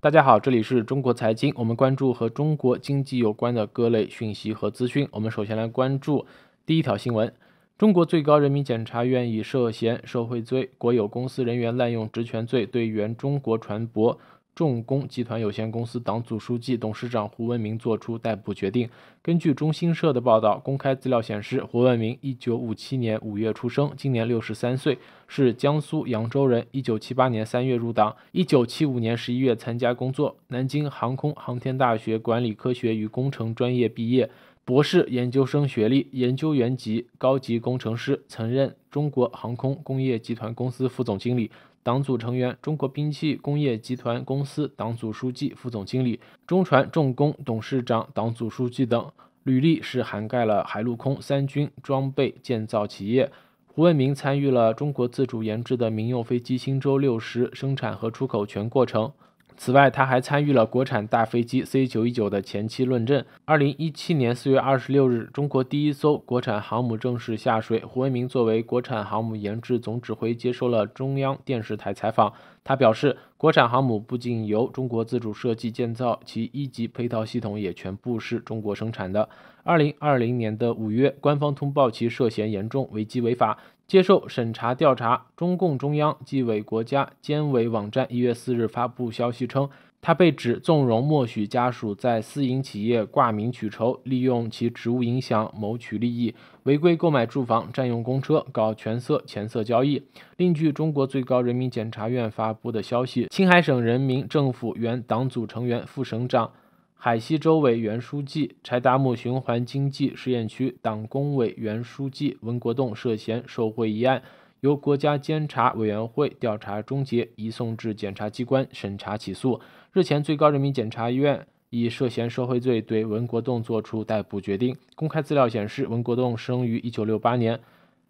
大家好，这里是中国财经，我们关注和中国经济有关的各类讯息和资讯。我们首先来关注第一条新闻：中国最高人民检察院以涉嫌受贿罪、国有公司人员滥用职权罪，对原中国船舶。重工集团有限公司党组书记、董事长胡文明作出逮捕决定。根据中新社的报道，公开资料显示，胡文明1957年5月出生，今年63岁，是江苏扬州人。1978年3月入党，1975年11月参加工作。南京航空航天大学管理科学与工程专业毕业，博士研究生学历，研究员级高级工程师。曾任中国航空工业集团公司副总经理。党组成员、中国兵器工业集团公司党组书记、副总经理，中船重工董事长、党组书记等，履历是涵盖了海陆空三军装备建造企业。胡文明参与了中国自主研制的民用飞机“新舟六十”生产和出口全过程。此外，他还参与了国产大飞机 C919 的前期论证。二零一七年四月二十六日，中国第一艘国产航母正式下水。胡文明作为国产航母研制总指挥，接受了中央电视台采访。他表示，国产航母不仅由中国自主设计建造，其一级配套系统也全部是中国生产的。二零二零年的五月，官方通报其涉嫌严重违纪违法。接受审查调查。中共中央纪委国家监委网站一月四日发布消息称，他被指纵容默许家属在私营企业挂名取酬，利用其职务影响谋取利益，违规购买住房，占用公车，搞权色、钱色交易。另据中国最高人民检察院发布的消息，青海省人民政府原党组成员、副省长。海西州委原书记柴达木循环经济试验区党工委原书记文国栋涉嫌受贿一案，由国家监察委员会调查终结，移送至检察机关审查起诉。日前，最高人民检察院以涉嫌受贿罪对文国栋作出逮捕决定。公开资料显示，文国栋生于1968年，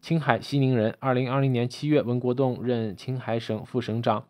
青海西宁人。2020年7月，文国栋任青海省副省长。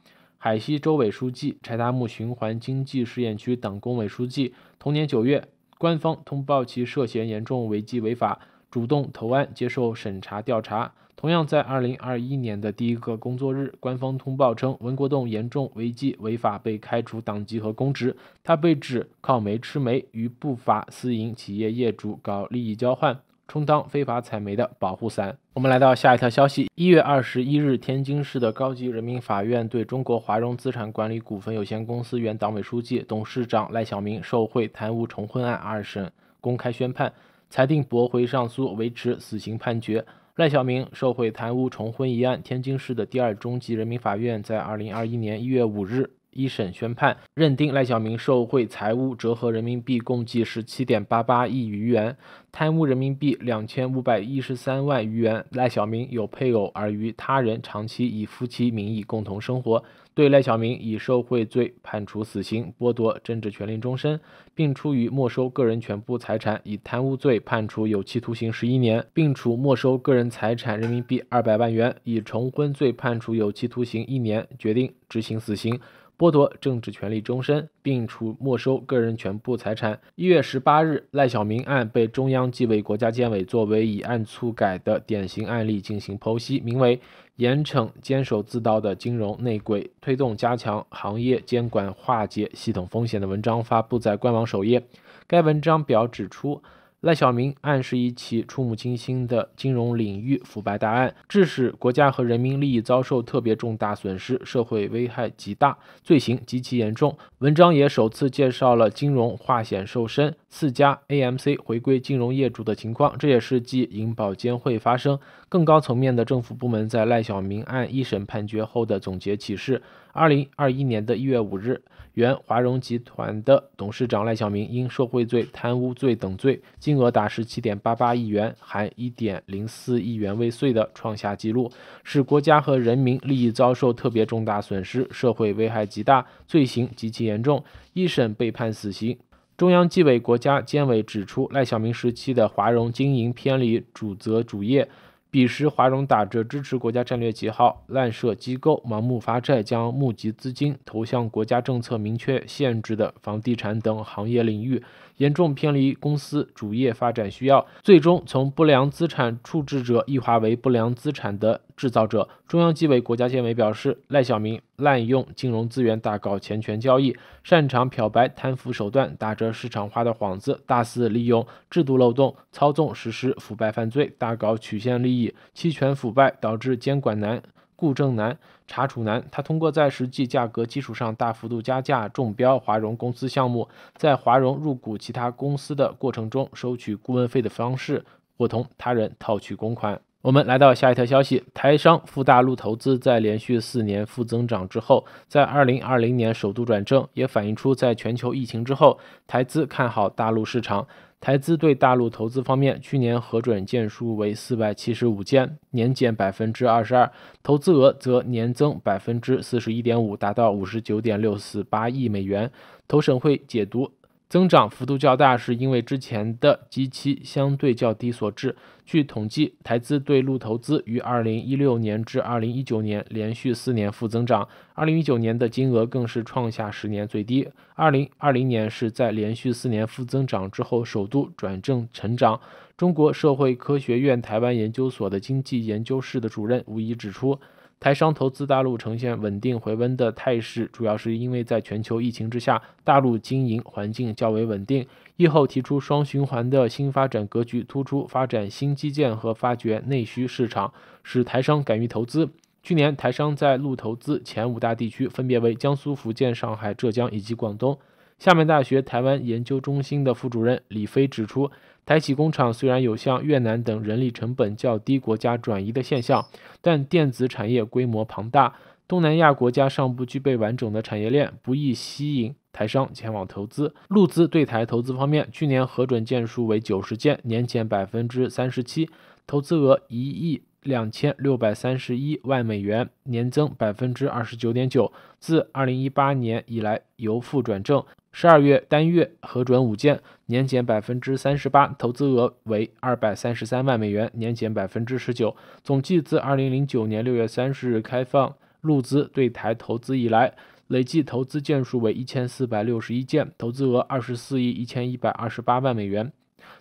海西州委书记、柴达木循环经济试验区党工委书记。同年九月，官方通报其涉嫌严重违纪违法，主动投案接受审查调查。同样在二零二一年的第一个工作日，官方通报称，文国栋严重违纪违法被开除党籍和公职。他被指靠煤吃煤，与不法私营企业业主搞利益交换。充当非法采煤的保护伞。我们来到下一条消息：一月二十一日，天津市的高级人民法院对中国华融资产管理股份有限公司原党委书记、董事长赖小民受贿、贪污、重婚案二审公开宣判，裁定驳回上诉，维持死刑判决。赖小民受贿、贪污、重婚一案，天津市的第二中级人民法院在二零二一年一月五日。一审宣判，认定赖小民受贿财物折合人民币共计十七点八八亿余元，贪污人民币两千五百一十三万余元。赖小明有配偶而与他人长期以夫妻名义共同生活，对赖小明以受贿罪判处死刑，剥夺政治权利终身，并处以没收个人全部财产；以贪污罪判处有期徒刑十一年，并处没收个人财产人民币二百万元；以重婚罪判处有期徒刑一年，决定执行死刑。剥夺政治权利终身，并处没收个人全部财产。一月十八日，赖小民案被中央纪委国家监委作为以案促改的典型案例进行剖析，名为《严惩坚守自盗的金融内鬼，推动加强行业监管化解系统风险》的文章发布在官网首页。该文章表指出。赖小民案是一起触目惊心的金融领域腐败大案，致使国家和人民利益遭受特别重大损失，社会危害极大，罪行极其严重。文章也首次介绍了金融化险瘦身、四家 AMC 回归金融业主的情况，这也是继银保监会发生更高层面的政府部门在赖小民案一审判决后的总结启示。二零二一年的一月五日，原华融集团的董事长赖小民因受贿罪、贪污罪等罪，金额达十七点八八亿元，含一点零四亿元未遂的，创下纪录，使国家和人民利益遭受特别重大损失，社会危害极大，罪行极其严重，一审被判死刑。中央纪委国家监委指出，赖小民时期的华融经营偏离主责主业。彼时，华融打着支持国家战略旗号，滥设机构、盲目发债，将募集资金投向国家政策明确限制的房地产等行业领域。严重偏离公司主业发展需要，最终从不良资产处置者异化为不良资产的制造者。中央纪委国家监委表示，赖小民滥用金融资源大搞钱权交易，擅长漂白贪腐手段，打着市场化的幌子，大肆利用制度漏洞操纵实施腐败犯罪，大搞曲线利益、期权腐败，导致监管难。故证难查处难，他通过在实际价格基础上大幅度加价中标华融公司项目，在华融入股其他公司的过程中收取顾问费的方式，伙同他人套取公款。我们来到下一条消息，台商赴大陆投资在连续四年负增长之后，在二零二零年首度转正，也反映出在全球疫情之后，台资看好大陆市场。台资对大陆投资方面，去年核准件数为四百七十五件，年减百分之二十二；投资额则年增百分之四十一点五，达到五十九点六四八亿美元。投审会解读。增长幅度较大，是因为之前的基期相对较低所致。据统计，台资对陆投资于二零一六年至二零一九年连续四年负增长，二零一九年的金额更是创下十年最低。二零二零年是在连续四年负增长之后，首度转正成长。中国社会科学院台湾研究所的经济研究室的主任吴仪指出。台商投资大陆呈现稳定回温的态势，主要是因为在全球疫情之下，大陆经营环境较为稳定。疫后提出双循环的新发展格局，突出发展新基建和发掘内需市场，使台商敢于投资。去年台商在陆投资前五大地区分别为江苏、福建、上海、浙江以及广东。厦门大学台湾研究中心的副主任李飞指出。台企工厂虽然有向越南等人力成本较低国家转移的现象，但电子产业规模庞大，东南亚国家尚不具备完整的产业链，不易吸引台商前往投资。陆资对台投资方面，去年核准件数为九十件，年减百分之三十七，投资额一亿两千六百三十一万美元，年增百分之二十九点九，自二零一八年以来由负转正。十二月单月核准五件，年减百分之三十八，投资额为二百三十三万美元，年减百分之十九。总计自二零零九年六月三十日开放陆资对台投资以来，累计投资件数为一千四百六十一件，投资额二十四亿一千一百二十八万美元。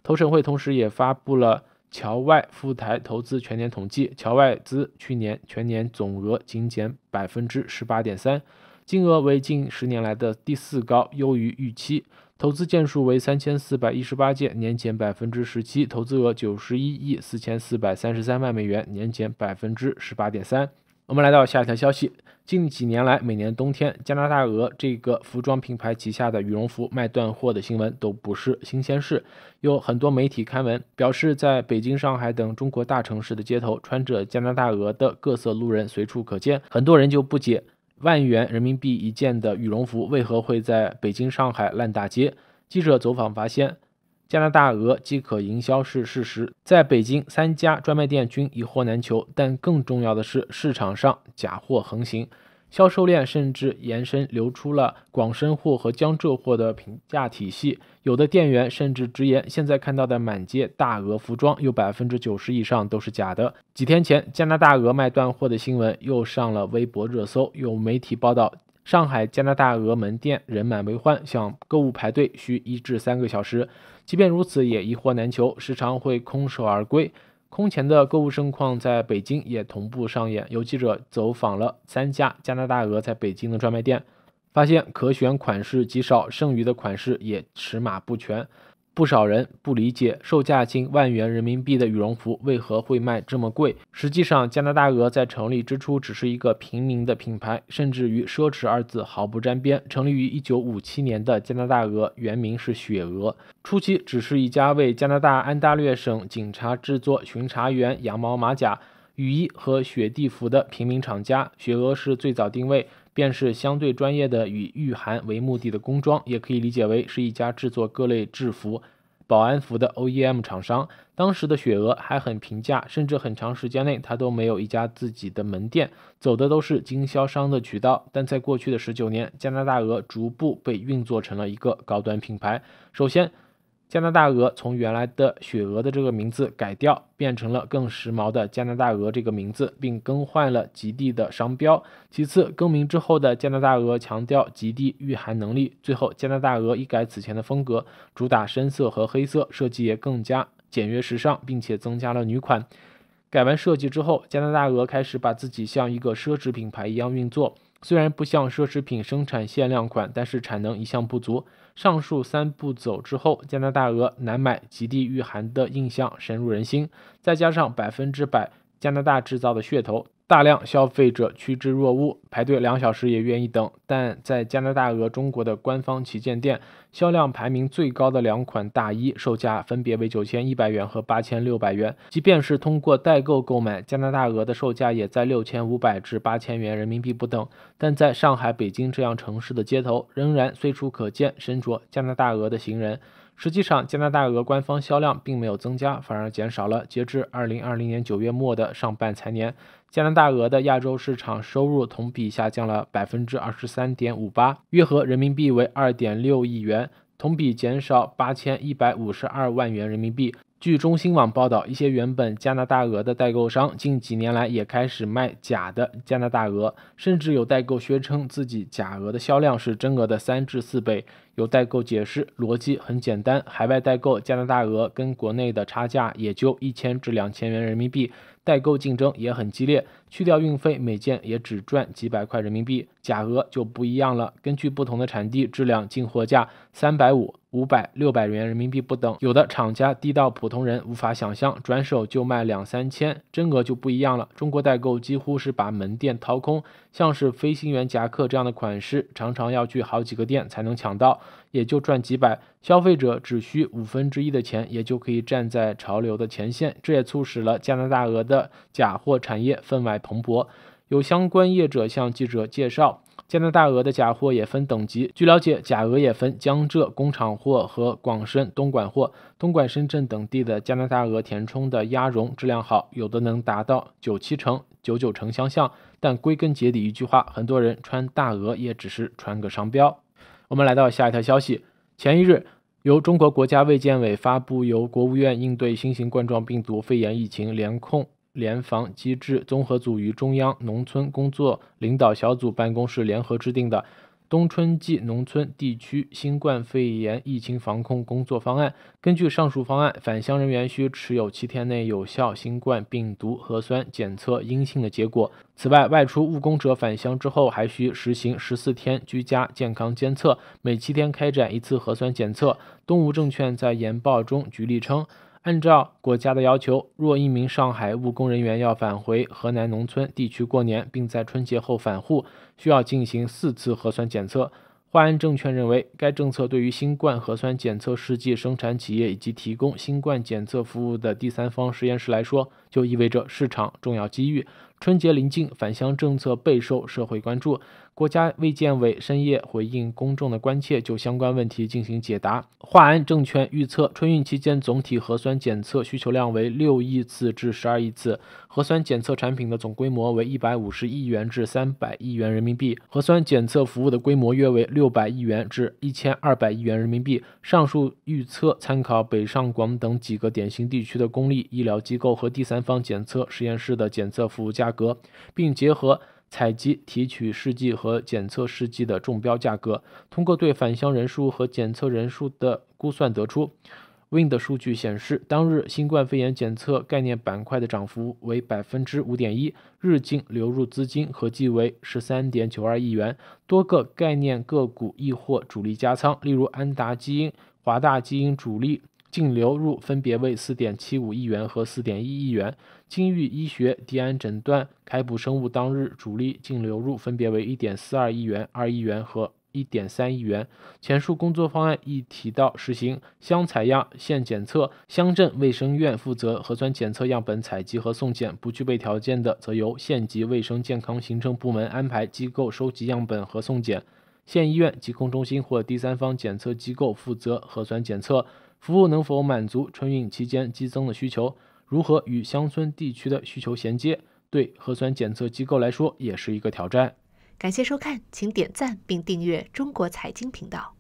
投审会同时也发布了侨外赴台投资全年统计，侨外资去年全年总额仅减百分之十八点三。金额为近十年来的第四高，优于预期。投资件数为三千四百一十八件，年减百分之十七。投资额九十一亿四千四百三十三万美元，年减百分之十八点三。我们来到下一条消息。近几年来，每年冬天，加拿大鹅这个服装品牌旗下的羽绒服卖断货的新闻都不是新鲜事。有很多媒体刊文表示，在北京、上海等中国大城市的街头，穿着加拿大鹅的各色路人随处可见，很多人就不解。万元人民币一件的羽绒服为何会在北京、上海烂大街？记者走访发现，加拿大鹅即可营销是事实。在北京，三家专卖店均一货难求，但更重要的是市场上假货横行。销售链甚至延伸流出了广深货和江浙货的评价体系，有的店员甚至直言，现在看到的满街大鹅服装，有百分之九十以上都是假的。几天前，加拿大鹅卖断货的新闻又上了微博热搜，有媒体报道，上海加拿大鹅门店人满为患，想购物排队需一至三个小时，即便如此，也一货难求，时常会空手而归。空前的购物盛况在北京也同步上演。有记者走访了三家加拿大鹅在北京的专卖店，发现可选款式极少，剩余的款式也尺码不全。不少人不理解售价近万元人民币的羽绒服为何会卖这么贵。实际上，加拿大鹅在成立之初只是一个平民的品牌，甚至与奢侈二字毫不沾边。成立于1957年的加拿大鹅原名是雪鹅，初期只是一家为加拿大安大略省警察制作巡查员羊毛马甲、雨衣和雪地服的平民厂家。雪鹅是最早定位。便是相对专业的以御寒为目的的工装，也可以理解为是一家制作各类制服、保安服的 OEM 厂商。当时的雪娥还很平价，甚至很长时间内它都没有一家自己的门店，走的都是经销商的渠道。但在过去的十九年，加拿大鹅逐步被运作成了一个高端品牌。首先，加拿大鹅从原来的雪鹅的这个名字改掉，变成了更时髦的加拿大鹅这个名字，并更换了极地的商标。其次，更名之后的加拿大鹅强调极地御寒能力。最后，加拿大鹅一改此前的风格，主打深色和黑色，设计也更加简约时尚，并且增加了女款。改完设计之后，加拿大鹅开始把自己像一个奢侈品牌一样运作。虽然不像奢侈品生产限量款，但是产能一向不足。上述三步走之后，加拿大鹅难买极地御寒的印象深入人心，再加上百分之百加拿大制造的噱头。大量消费者趋之若鹜，排队两小时也愿意等。但在加拿大鹅中国的官方旗舰店，销量排名最高的两款大衣售价分别为九千一百元和八千六百元。即便是通过代购购买，加拿大鹅的售价也在六千五百至八千元人民币不等。但在上海、北京这样城市的街头，仍然随处可见身着加拿大鹅的行人。实际上，加拿大鹅官方销量并没有增加，反而减少了。截至二零二零年九月末的上半财年，加拿大鹅的亚洲市场收入同比下降了百分之二十三点五八，约合人民币为二点六亿元，同比减少八千一百五十二万元人民币。据中新网报道，一些原本加拿大鹅的代购商近几年来也开始卖假的加拿大鹅，甚至有代购宣称自己假鹅的销量是真鹅的三至四倍。有代购解释，逻辑很简单，海外代购加拿大鹅跟国内的差价也就一千至两千元人民币，代购竞争也很激烈，去掉运费每件也只赚几百块人民币。假鹅就不一样了，根据不同的产地、质量、进货价，三百五、五百、六百元人民币不等，有的厂家低到普通人无法想象，转手就卖两三千。真鹅就不一样了，中国代购几乎是把门店掏空，像是飞行员夹克这样的款式，常常要去好几个店才能抢到。也就赚几百，消费者只需五分之一的钱，也就可以站在潮流的前线。这也促使了加拿大鹅的假货产业分外蓬勃。有相关业者向记者介绍，加拿大鹅的假货也分等级。据了解，假鹅也分江浙工厂货和广深东莞货。东莞、深圳等地的加拿大鹅填充的鸭绒质量好，有的能达到九七成、九九成相像。但归根结底，一句话，很多人穿大鹅也只是穿个商标。我们来到下一条消息。前一日，由中国国家卫健委发布，由国务院应对新型冠状病毒肺炎疫情联控联防机制综合组与中央农村工作领导小组办公室联合制定的。冬春季农村地区新冠肺炎疫情防控工作方案，根据上述方案，返乡人员需持有七天内有效新冠病毒核酸检测阴性的结果。此外，外出务工者返乡之后，还需实行十四天居家健康监测，每七天开展一次核酸检测。东吴证券在研报中举例称，按照国家的要求，若一名上海务工人员要返回河南农村地区过年，并在春节后返沪。需要进行四次核酸检测。华安证券认为，该政策对于新冠核酸检测试剂生产企业以及提供新冠检测服务的第三方实验室来说，就意味着市场重要机遇。春节临近，返乡政策备受社会关注。国家卫健委深夜回应公众的关切，就相关问题进行解答。华安证券预测，春运期间总体核酸检测需求量为六亿次至十二亿次，核酸检测产品的总规模为一百五十亿元至三百亿元人民币，核酸检测服务的规模约为六百亿元至一千二百亿元人民币。上述预测参考北上广等几个典型地区的公立医疗机构和第三方检测实验室的检测服务价。格，并结合采集提取试剂和检测试剂的中标价格，通过对返乡人数和检测人数的估算得出。Wind 数据显示，当日新冠肺炎检测概念板块的涨幅为百分之五点一，日净流入资金合计为十三点九二亿元。多个概念个股亦获主力加仓，例如安达基因、华大基因主力。净流入分别为四点七五亿元和四点一亿元。金域医学、迪安诊断、开普生物当日主力净流入分别为一点四二亿元、二亿元和一点三亿元。前述工作方案亦提到，实行乡采样、现检测，乡镇卫生院负责核酸检测样本采集和送检，不具备条件的，则由县级卫生健康行政部门安排机构收集样本和送检，县医院、疾控中心或第三方检测机构负责核酸检测。服务能否满足春运期间激增的需求？如何与乡村地区的需求衔接，对核酸检测机构来说也是一个挑战。感谢收看，请点赞并订阅中国财经频道。